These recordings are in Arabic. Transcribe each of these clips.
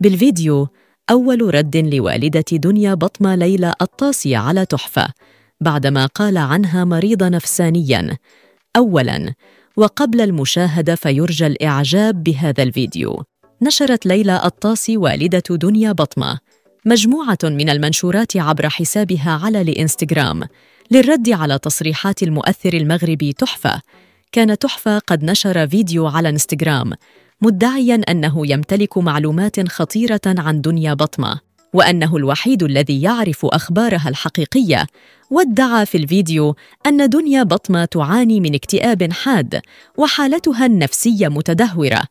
بالفيديو أول رد لوالدة دنيا بطمة ليلى الطاسي على تحفة بعدما قال عنها مريضة نفسانياً أولاً وقبل المشاهدة فيرجى الإعجاب بهذا الفيديو نشرت ليلى الطاسي والدة دنيا بطمة مجموعة من المنشورات عبر حسابها على الإنستغرام للرد على تصريحات المؤثر المغربي تحفة كان تحفة قد نشر فيديو على انستغرام مدعيا انه يمتلك معلومات خطيره عن دنيا بطمه وانه الوحيد الذي يعرف اخبارها الحقيقيه وادعى في الفيديو ان دنيا بطمه تعاني من اكتئاب حاد وحالتها النفسيه متدهوره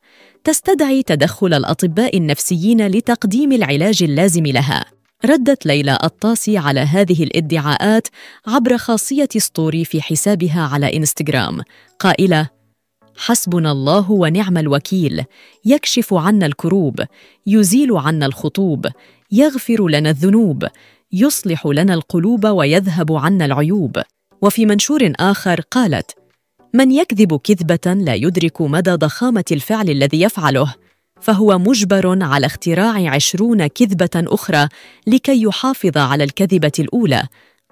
تستدعي تدخل الاطباء النفسيين لتقديم العلاج اللازم لها ردت ليلى الطاسي على هذه الادعاءات عبر خاصيه ستوري في حسابها على انستغرام قائله حسبنا الله ونعم الوكيل يكشف عنا الكروب يزيل عنا الخطوب يغفر لنا الذنوب يصلح لنا القلوب ويذهب عنا العيوب وفي منشور اخر قالت من يكذب كذبه لا يدرك مدى ضخامه الفعل الذي يفعله فهو مجبر على اختراع عشرون كذبه اخرى لكي يحافظ على الكذبه الاولى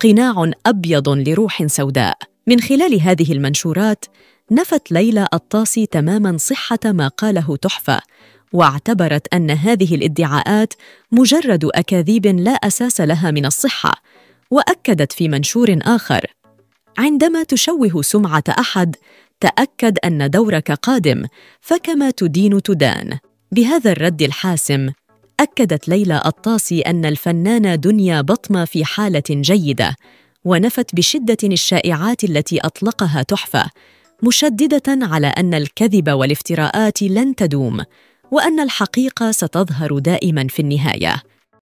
قناع ابيض لروح سوداء من خلال هذه المنشورات نفت ليلى الطاسي تماما صحه ما قاله تحفه واعتبرت ان هذه الادعاءات مجرد اكاذيب لا اساس لها من الصحه واكدت في منشور اخر عندما تشوه سمعه احد تاكد ان دورك قادم فكما تدين تدان بهذا الرد الحاسم اكدت ليلى الطاسي ان الفنانه دنيا بطمه في حاله جيده ونفت بشده الشائعات التي اطلقها تحفه مشدده على ان الكذب والافتراءات لن تدوم وان الحقيقه ستظهر دائما في النهايه